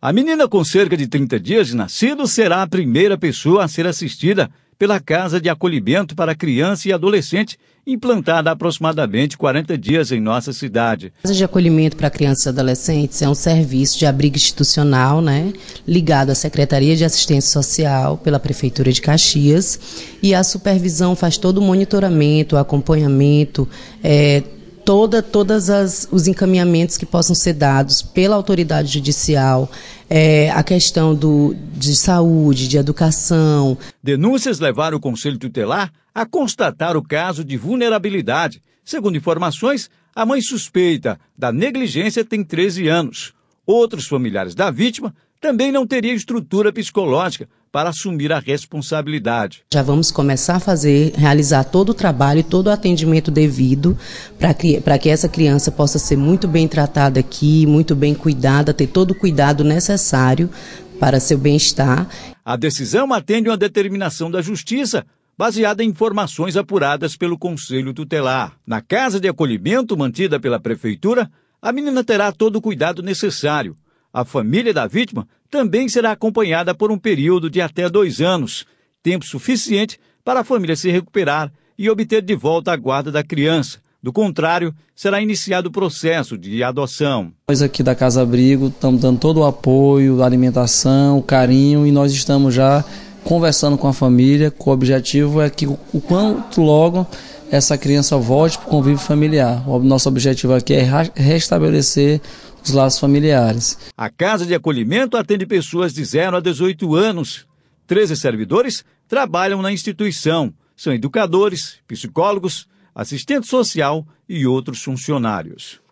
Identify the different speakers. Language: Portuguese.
Speaker 1: A menina com cerca de 30 dias de nascido será a primeira pessoa a ser assistida pela Casa de Acolhimento para Criança e Adolescente, implantada há aproximadamente 40 dias em nossa cidade. A
Speaker 2: Casa de Acolhimento para Crianças e Adolescentes é um serviço de abrigo institucional, né, ligado à Secretaria de Assistência Social pela Prefeitura de Caxias, e a supervisão faz todo o monitoramento, o acompanhamento, é, toda, todas as, os encaminhamentos que possam ser dados pela autoridade judicial, é, a questão do, de saúde, de educação.
Speaker 1: Denúncias levaram o Conselho Tutelar a constatar o caso de vulnerabilidade. Segundo informações, a mãe suspeita da negligência tem 13 anos. Outros familiares da vítima também não teria estrutura psicológica para assumir a responsabilidade.
Speaker 2: Já vamos começar a fazer, realizar todo o trabalho e todo o atendimento devido para que, que essa criança possa ser muito bem tratada aqui, muito bem cuidada, ter todo o cuidado necessário para seu bem-estar.
Speaker 1: A decisão atende uma determinação da Justiça baseada em informações apuradas pelo Conselho Tutelar. Na casa de acolhimento mantida pela Prefeitura, a menina terá todo o cuidado necessário a família da vítima também será acompanhada por um período de até dois anos, tempo suficiente para a família se recuperar e obter de volta a guarda da criança. Do contrário, será iniciado o processo de adoção.
Speaker 3: Nós aqui da Casa Abrigo estamos dando todo o apoio, alimentação, carinho e nós estamos já conversando com a família, o objetivo é que o quanto logo essa criança volte para o convívio familiar. O nosso objetivo aqui é restabelecer os laços familiares.
Speaker 1: A Casa de Acolhimento atende pessoas de 0 a 18 anos. 13 servidores trabalham na instituição. São educadores, psicólogos, assistente social e outros funcionários.